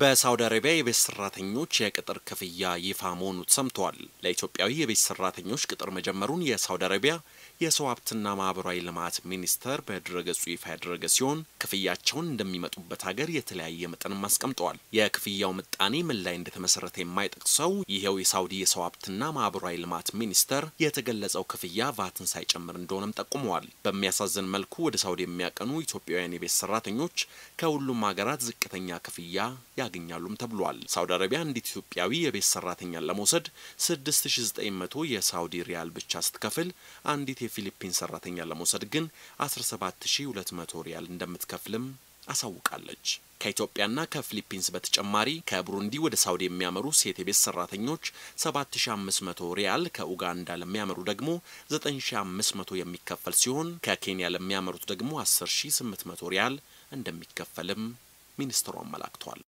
በሳውዲ አረቢያ የቤት ሰራተኞች የቅጥር ክፍያ ይፋ መሆኑ ተሰምቷል። ለኢትዮጵያዊ የቤት ሰራተኞች ቅጥር መጀመሩን የሳውዲ አረቢያ የሰው ሀብትና ማህበራዊ ልማት ሚኒስቴር በድረገጹ ይፋ ያደረገ ሲሆን ክፍያቸውን እንደሚመጡበት ሀገር የተለያየ መጠንም አስቀምጠዋል። የክፍያው ምጣኔ ምን ላይ እንደተመሰረተ የማይጠቅሰው ይሄው የሳውዲ የሰው ሀብትና ማህበራዊ ልማት ሚኒስቴር የተገለጸው ክፍያ ቫትን ሳይጨምር እንደሆነም ጠቁመዋል። በሚያሳዝን መልኩ ወደ ሳውዲ የሚያቀኑ ኢትዮጵያውያን የቤት ሰራተኞች ከሁሉም ሀገራት ዝቅተኛ ክፍያ ያገኛሉም ተብሏል። ሳውዲ አረቢያ አንዲት ኢትዮጵያዊ የቤት ሰራተኛን ለመውሰድ 6900 የሳውዲ ሪያል ብቻ ስትከፍል አንዲት የፊሊፒን ሰራተኛ ለመውሰድ ግን 17200 ሪያል እንደምትከፍልም አሳውቃለች። ከኢትዮጵያና ከፊሊፒንስ በተጨማሪ ከቡሩንዲ ወደ ሳውዲ የሚያመሩ ሴት የቤት ሰራተኞች 7500 ሪያል፣ ከኡጋንዳ ለሚያመሩ ደግሞ 9500 የሚከፈል ሲሆን ከኬንያ ለሚያመሩት ደግሞ 10800 ሪያል እንደሚከፈልም ሚኒስትሩ አመላክቷል።